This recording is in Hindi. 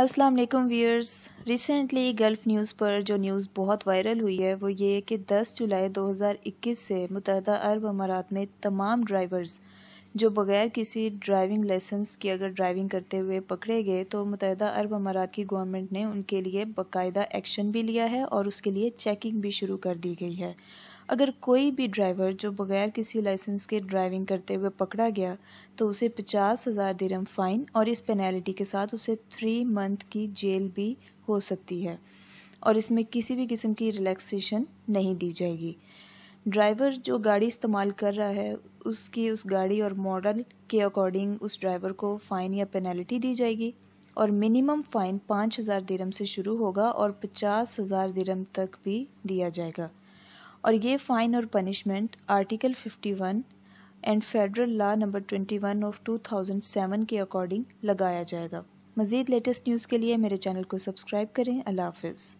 अस्सलाम वालेकुम वीयर्स रिसेंटली गल्फ़ न्यूज़ पर जो न्यूज़ बहुत वायरल हुई है वो ये कि 10 जुलाई 2021 से मुतहदा अरब अमारात में तमाम ड्राइवर्स जो बग़ैर किसी ड्राइविंग लाइसेंस की अगर ड्राइविंग करते हुए पकड़े गए तो मुतहदा अरब अमारात की गवर्नमेंट ने उनके लिए बाकायदा एक्शन भी लिया है और उसके लिए चेकिंग भी शुरू कर दी गई है अगर कोई भी ड्राइवर जो बगैर किसी लाइसेंस के ड्राइविंग करते हुए पकड़ा गया तो उसे पचास हज़ार दिरम फ़ाइन और इस पेनल्टी के साथ उसे थ्री मंथ की जेल भी हो सकती है और इसमें किसी भी किस्म की रिलैक्सेशन नहीं दी जाएगी ड्राइवर जो गाड़ी इस्तेमाल कर रहा है उसकी उस गाड़ी और मॉडल के अकॉर्डिंग उस ड्राइवर को फ़ाइन या पेनल्टी दी जाएगी और मिनिमम फ़ाइन पाँच हज़ार दिरम से शुरू होगा और पचास हज़ार दिरम तक भी दिया जाएगा और ये फ़ाइन और punishment article 51 and federal law number 21 of 2007 के अकॉर्डिंग लगाया जाएगा मज़ीद लेटेस्ट न्यूज़ के लिए मेरे चैनल को सब्सक्राइब करें अल्लाह हाफिज़